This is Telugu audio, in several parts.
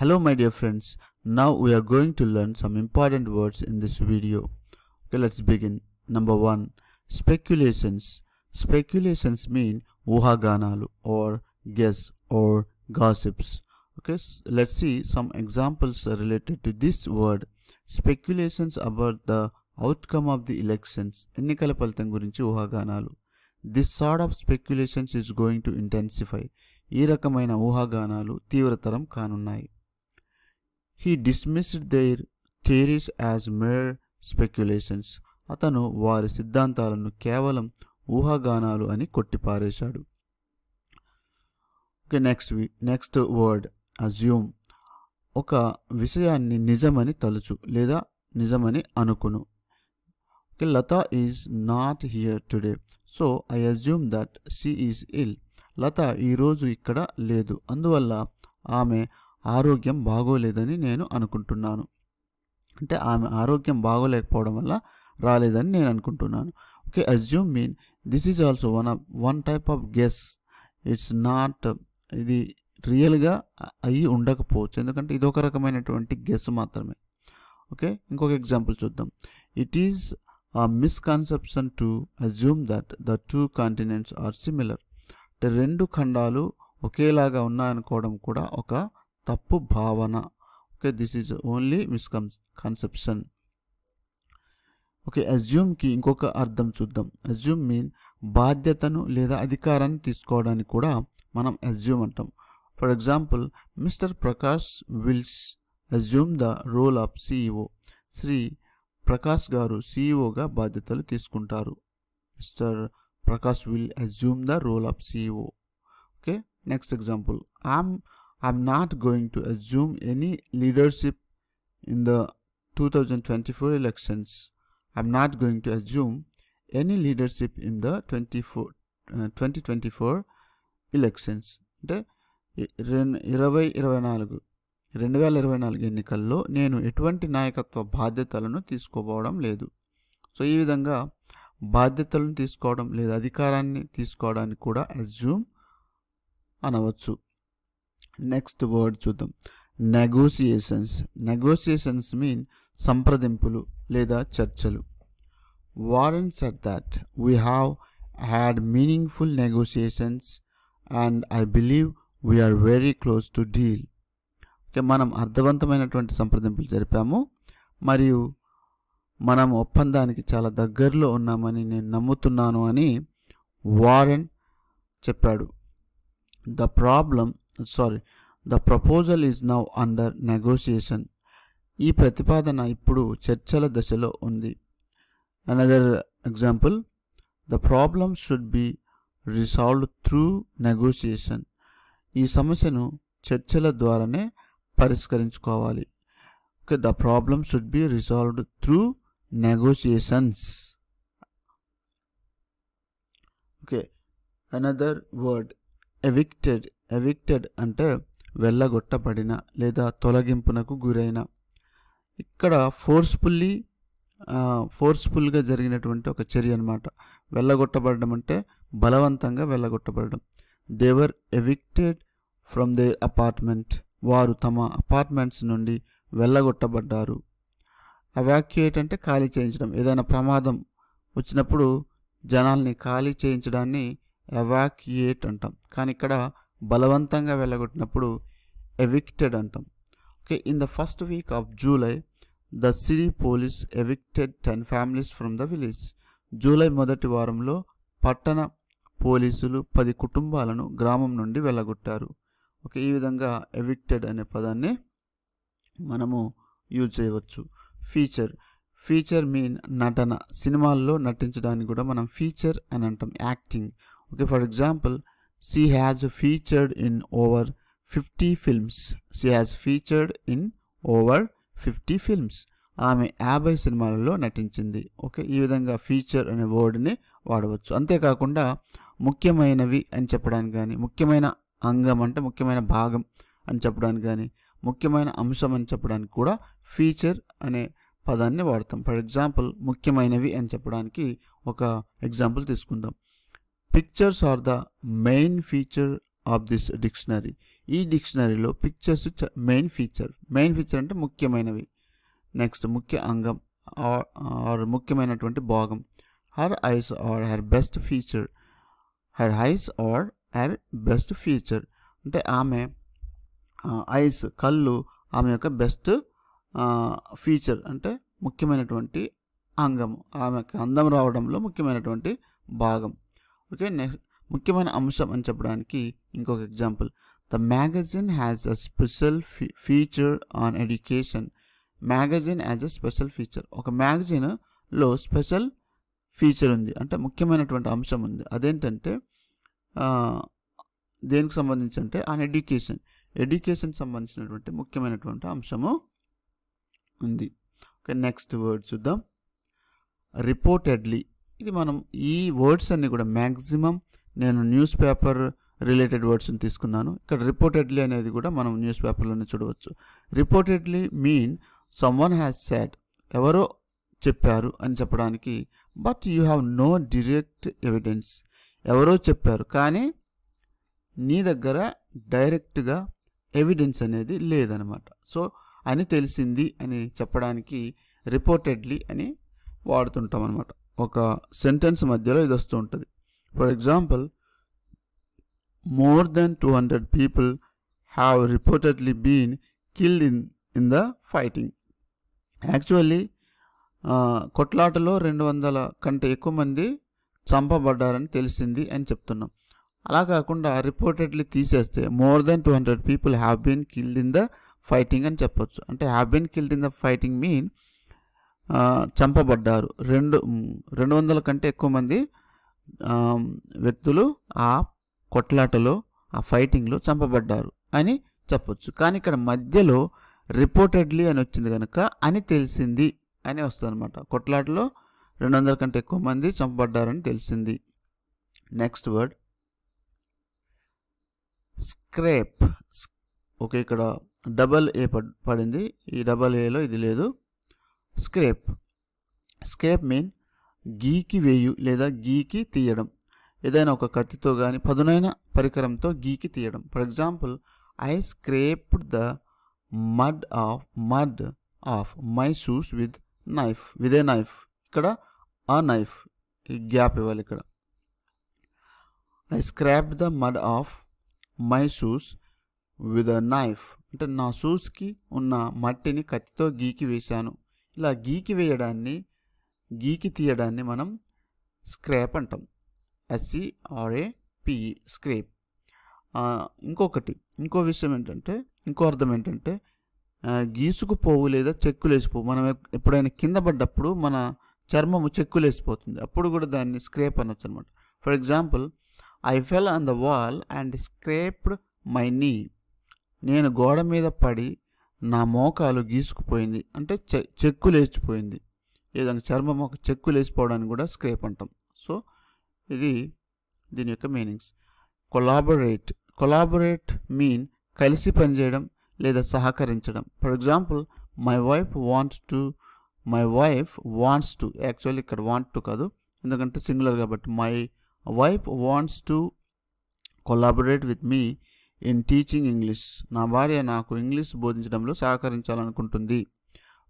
Hello my dear friends, now we are going to learn some important words in this video. Okay, let's begin. Number 1. Speculations. Speculations mean ఊహాగానాలు or guess or gossips. Okay, let's see some examples related to this word. Speculations about the outcome of the elections. ఎన్నికల ఫలితం గురించి ఊహాగానాలు. This sort of speculations is going to intensify he dismissed their theories as mere speculations అతను వారి సిద్ధాంతాలను కేవలం ఊహాగానాలు అని కొట్టిపారేశాడు okay next next word assume ఒక విషయాన్ని నిజమని తలుచు లేదా నిజమని అనుకును okay Lata is not here today so I assume that she is ill Lata ఈరోజు ఇక్కడ లేదు అందువల్ల ఆమె ఆరోగ్యం బాగోలేదని నేను అనుకుంటున్నాను అంటే ఆమె ఆరోగ్యం బాగోలేకపోవడం వల్ల రాలేదని నేను అనుకుంటున్నాను okay assume mean this is also one of one type of guess it's not ఇది రియల్గా అయ్యి ఉండకపోవచ్చు ఎందుకంటే ఇది ఒక రకమైనటువంటి గెస్ మాత్రమే ఓకే ఇంకొక ఎగ్జాంపుల్ చూద్దాం it is a misconception to assume that the two continents are similar అంటే రెండు ఖండాలు ఒకేలాగా ఉన్నాయనుకోవడం కూడా ఒక తప్పు భావన okay this is only misconception okay అజ్యూమ్కి ఇంకొక అర్థం చూద్దాం అజ్యూమ్ మీన్ బాధ్యతను లేదా అధికారాన్ని తీసుకోవడానికి కూడా మనం అజ్యూమ్ అంటాం for example mister Prakash wills assume the role of CEO Shri Prakash garu సిఇఓగా బాధ్యతలు తీసుకుంటారు mister Prakash will assume the role of CEO okay next example I'm I'm not going to assume any leadership in the 2024 elections. I'm not going to assume any leadership in the 24, uh, 2024 elections అంటే రెండు ఇరవై ఇరవై నాలుగు రెండు వేల ఇరవై నాలుగు ఎన్నికల్లో నేను ఎటువంటి నాయకత్వ బాధ్యతలను తీసుకోవడం లేదు సో ఈ విధంగా బాధ్యతలను తీసుకోవడం లేదా అధికారాన్ని తీసుకోవడానికి కూడా అజ్యూమ్ అనవచ్చు నెక్స్ట్ వర్డ్ చూద్దాం నెగోసియేషన్స్ నెగోసియేషన్స్ మీన్ సంప్రదింపులు లేదా చర్చలు Warren's at that we have had meaningful negotiations and I believe we're very close to deal okay మనం అర్థవంతమైనటువంటి సంప్రదింపులు జరిపాము మరియు మనం ఒప్పందానికి చాలా దగ్గరలో ఉన్నామని నేను నమ్ముతున్నాను అని వారెన్ చెప్పాడు the problem sorry the proposal is now under negotiation ఈ ప్రతిపాదన ఇప్పుడు చర్చల దశలో ఉంది another example the problem should be resolved through negotiation ఈ సమస్యను చర్చల ద్వారానే పరిష్కరించుకోవాలి okay the problem should be resolved through negotiations okay another word evicted evicted అంటే వెళ్ళగొట్టబడిన లేదా తొలగింపునకు గురైన ఇక్కడ ఫోర్స్ఫుల్లీ ఫోర్స్ఫుల్గా జరిగినటువంటి ఒక చర్య అనమాట వెళ్ళగొట్టబడడం అంటే బలవంతంగా వెళ్ళగొట్టబడడం they were evicted from the apartment వారు తమ అపార్ట్మెంట్స్ నుండి వెళ్ళగొట్టబడ్డారు అవాక్యుయేట్ అంటే ఖాళీ చేయించడం ఏదైనా ప్రమాదం వచ్చినప్పుడు జనాల్ని ఖాళీ చేయించడాన్ని అవాక్యుయేట్ అంటాం కానీ ఇక్కడ బలవంతంగా వెళ్ళగొట్టినప్పుడు ఎవిక్టెడ్ అంటాం okay in the first week of July the city police evicted ten families from the village July మొదటి వారంలో పట్టణ పోలీసులు పది కుటుంబాలను గ్రామం నుండి వెళ్ళగొట్టారు ఓకే ఈ విధంగా ఎవిక్టెడ్ అనే పదాన్ని మనము యూజ్ చేయవచ్చు ఫీచర్ ఫీచర్ మీన్ నటన సినిమాల్లో నటించడానికి కూడా మనం ఫీచర్ అని అంటాం acting okay for example She has featured in over 50 films. She has featured in over 50 films. ఆమె యాభై సినిమాలలో నటించింది ఓకే ఈ విధంగా ఫీచర్ అనే వర్డ్ని వాడవచ్చు అంతేకాకుండా ముఖ్యమైనవి అని చెప్పడానికి కానీ ముఖ్యమైన అంగం అంటే ముఖ్యమైన భాగం అని చెప్పడానికి కానీ ముఖ్యమైన అంశం అని చెప్పడానికి కూడా ఫీచర్ అనే పదాన్ని వాడతాం ఫర్ ఎగ్జాంపుల్ ముఖ్యమైనవి అని చెప్పడానికి ఒక ఎగ్జాంపుల్ తీసుకుందాం pictures are the main feature of this dictionary ఈ డిక్షనరీలో pictures main feature main feature అంటే ముఖ్యమైనవి నెక్స్ట్ ముఖ్య అంగం ఆర్ ముఖ్యమైనటువంటి భాగం her eyes are her best feature her eyes are her best feature అంటే ఆమె ఐస్ కళ్ళు ఆమె యొక్క బెస్ట్ ఫీచర్ అంటే ముఖ్యమైనటువంటి అంగం ఆమెకు అందం రావడంలో ముఖ్యమైనటువంటి భాగం ఓకే ముఖ్యమైన అంశం అని చెప్పడానికి ఇంకొక example the magazine has a special fe feature on education magazine has a special feature ఒక మ్యాగజైన్లో స్పెషల్ ఫీచర్ ఉంది అంటే ముఖ్యమైనటువంటి అంశం ఉంది అదేంటంటే దేనికి సంబంధించి అంటే ఆన్ ఎడ్యుకేషన్ ఎడ్యుకేషన్ సంబంధించినటువంటి ముఖ్యమైనటువంటి అంశము ఉంది ఓకే నెక్స్ట్ వర్డ్ చూద్దాం రిపోర్టెడ్లీ ఇది మనం ఈ వర్డ్స్ అన్నీ కూడా మ్యాక్సిమం నేను న్యూస్ పేపర్ రిలేటెడ్ వర్డ్స్ని తీసుకున్నాను ఇక్కడ రిపోర్టెడ్లీ అనేది కూడా మనం న్యూస్ పేపర్లోనే చూడవచ్చు reportedly mean someone has said ఎవరో చెప్పారు అని చెప్పడానికి but you have no direct evidence ఎవరో చెప్పారు కానీ నీ దగ్గర డైరెక్ట్గా ఎవిడెన్స్ అనేది లేదనమాట సో అని తెలిసింది అని చెప్పడానికి రిపోర్టెడ్లీ అని వాడుతుంటాం అనమాట ఒక సెంటెన్స్ మధ్యలో ఇది వస్తూ ఉంటుంది for example more than two hundred people have reportedly been killed in in the fighting actually కొట్లాటలో రెండు వందల కంటే ఎక్కువ మంది చంపబడ్డారని తెలిసింది అని చెప్తున్నాం అలా కాకుండా రిపోర్టెడ్లీ తీసేస్తే more than two hundred people have been killed in the fighting అని చెప్పొచ్చు అంటే have been killed in the fighting mean చంపబడ్డారు రెండు రెండు వందల కంటే ఎక్కువ మంది వ్యక్తులు ఆ కొట్లాటలో ఆ ఫైటింగ్లో చంపబడ్డారు అని చెప్పొచ్చు కానీ ఇక్కడ మధ్యలో రిపోర్టెడ్లీ అని వచ్చింది కనుక అని తెలిసింది అని వస్తుంది అనమాట కొట్లాటలో రెండు వందల కంటే ఎక్కువ మంది చంపబడ్డారని తెలిసింది నెక్స్ట్ వర్డ్ స్క్రేప్ ఓకే ఇక్కడ డబల్ ఏ పడింది ఈ డబల్ ఏలో ఇది లేదు స్క్రేప్ స్క్రేప్ మీన్ గీకి వేయు లేదా గీకి తీయడం ఏదైనా ఒక కత్తితో కానీ పదునైన పరికరంతో గీకి తీయడం for example I scraped the mud off mud off my shoes with knife with a knife ఇక్కడ ఆ నైఫ్ ఈ గ్యాప్ ఇవ్వాలి ఇక్కడ I scrap the mud off my shoes with a knife అంటే నా షూస్కి ఉన్న మట్టిని కత్తితో గీకి వేశాను ఇలా గీకి వేయడాన్ని గీకి తీయడాన్ని మనం స్క్రాప్ అంటాం S C R A P E e e, scrape ఇంకొకటి ఇంకో విషయం ఏంటంటే ఇంకో అర్థం ఏంటంటే గీసుకుపోవు లేదా చెక్కులేసిపోవు మనం ఎప్పుడైనా కింద పడ్డప్పుడు మన చర్మము చెక్కులేసిపోతుంది అప్పుడు కూడా దాన్ని స్క్రేప్ అనొచ్చు అనమాట for example I fell on the wall and scraped my knee నేను గోడ మీద పడి నా మోకాలు గీసుకుపోయింది అంటే చెక్కు లేచిపోయింది ఏదైనా చర్మం ఒక చెక్కు లేచిపోవడానికి కూడా స్క్రేప్ అంటాం సో ఇది దీని యొక్క మీనింగ్స్ కొలాబరేట్ కొలాబరేట్ మీన్ కలిసి పనిచేయడం లేదా సహకరించడం for example my wife wants to my wife wants to actually ఇక్కడ వాంట్ టు కాదు ఎందుకంటే సింగులర్ కాబట్టి my wife wants to collaborate with me in teaching English నా భార్య నాకు ఇంగ్లీష్ బోధించడంలో సహకరించాలనుకుంటుంది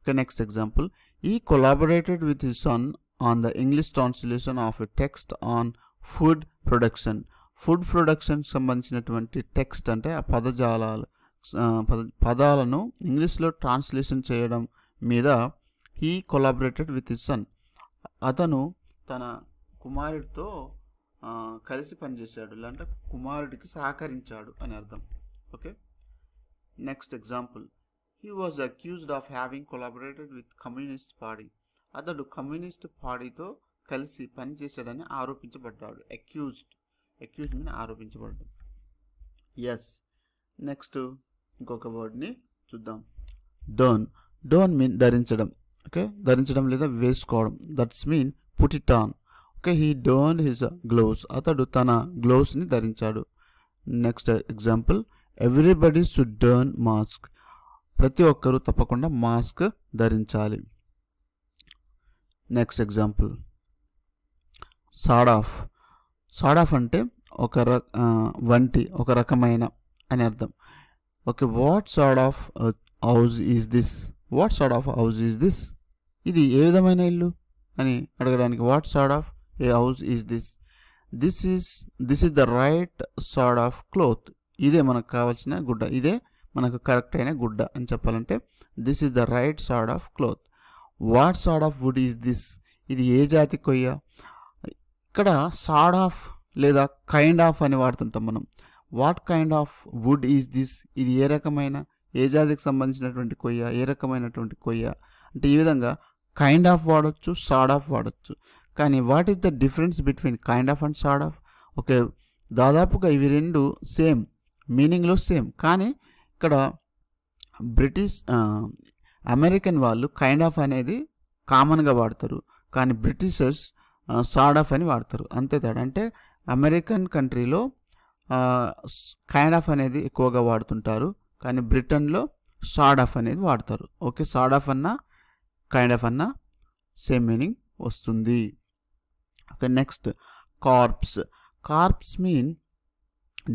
okay next example he collaborated with his son on the English translation of a text on food production food ప్రొడక్షన్కి సంబంధించినటువంటి టెక్స్ట్ అంటే ఆ పదజాలాలు పదాలను ఇంగ్లీష్లో ట్రాన్స్లేషన్ చేయడం మీద he collaborated with his son అతను తన కుమారుడితో కలిసి పనిచేశాడు లేదంటే కుమారుడికి సహకరించాడు అని అర్థం okay next example he was accused of having collaborated with communist party అతడు కమ్యూనిస్ట్ పార్టీతో కలిసి పనిచేశాడని ఆరోపించబడ్డాడు అక్యూజ్డ్ అక్యూజ్డ్ అని ఆరోపించబడ్డాడు ఎస్ నెక్స్ట్ ఇంకొక వర్డ్ని చూద్దాం డోన్ డోన్ మీన్ ధరించడం ఓకే ధరించడం లేదా వేసుకోవడం that's mean put it on okay he డర్న్ హిజ్ గ్లోవ్స్ అతడు తన గ్లోవ్స్ని ధరించాడు next example everybody should don mask ప్రతి ఒక్కరూ తప్పకుండా మాస్క్ ధరించాలి నెక్స్ట్ ఎగ్జాంపుల్ సాడాఫ్ సాడాఫ్ అంటే ఒక ర వంటి ఒక రకమైన అని అర్థం okay what sort of house is this what sort of house is this ఇది ఏ విధమైన ఇల్లు అని అడగడానికి what sort of a house is this this is this is the right sort of cloth ఇదే మనకు కావాల్సిన గుడ్డ ఇదే మనకు కరెక్ట్ అయిన గుడ్డ అని చెప్పాలంటే this is the right sort of cloth what sort of wood is this ఇది ఏ జాతి కొయ్య ఇక్కడ సార్డ్ ఆఫ్ లేదా కైండ్ ఆఫ్ అని వాడుతుంటాం మనం what kind of wood is this ఇది ఏ రకమైన ఏ జాతికి సంబంధించినటువంటి కొయ్య ఏ రకమైనటువంటి కొయ్య అంటే ఈ విధంగా కైండ్ ఆఫ్ వాడచ్చు సార్డ్ ఆఫ్ వాడచ్చు కానీ what is the difference between kind of and sort of okay దాదాపుగా ఇవి రెండు సేమ్ మీనింగ్లో సేమ్ కానీ ఇక్కడ బ్రిటిష్ అమెరికన్ వాళ్ళు కైండ్ ఆఫ్ అనేది కామన్గా వాడతారు కానీ బ్రిటిషర్స్ సార్డ్ ఆఫ్ అని వాడతారు అంతే తేడా అంటే అమెరికన్ కంట్రీలో కైండ్ ఆఫ్ అనేది ఎక్కువగా వాడుతుంటారు కానీ బ్రిటన్లో సార్డ్ ఆఫ్ అనేది వాడతారు ఓకే సార్డ్ ఆఫ్ అన్నా కైండ్ ఆఫ్ అన్న సేమ్ మీనింగ్ వస్తుంది okay next corpse corpse mean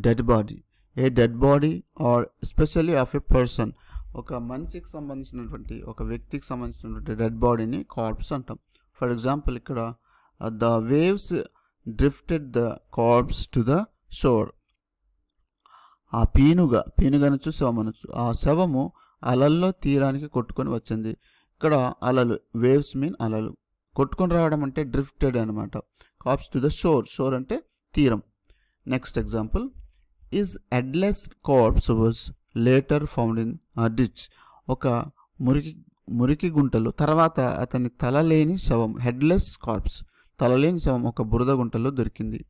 dead body a dead body or especially of a person ఒక మనిషికి సంబంధించినటువంటి ఒక వ్యక్తికి సంబంధించినటువంటి డెడ్ బాడీని కార్ప్స్ అంటాం ఫర్ ఎగ్జాంపుల్ ఇక్కడ the waves drifted the corpse to the shore ఆ పీనుగ పీనుగనొచ్చు అనొచ్చు ఆ శవము అలల్లో తీరానికి కొట్టుకొని వచ్చింది ఇక్కడ అలలు వేవ్స్ మీన్ అలలు కొట్టుకొని రావడం అంటే డ్రిఫ్టెడ్ అనమాట corpse to the shore shore అంటే తీరం next example is headless corpse was later found in ditch ఒక మురికి మురికి గుంటలు తర్వాత అతని తలలేని శవం హెడ్లెస్ కార్ప్స్ తలలేని శవం ఒక బురద గుంటలో దొరికింది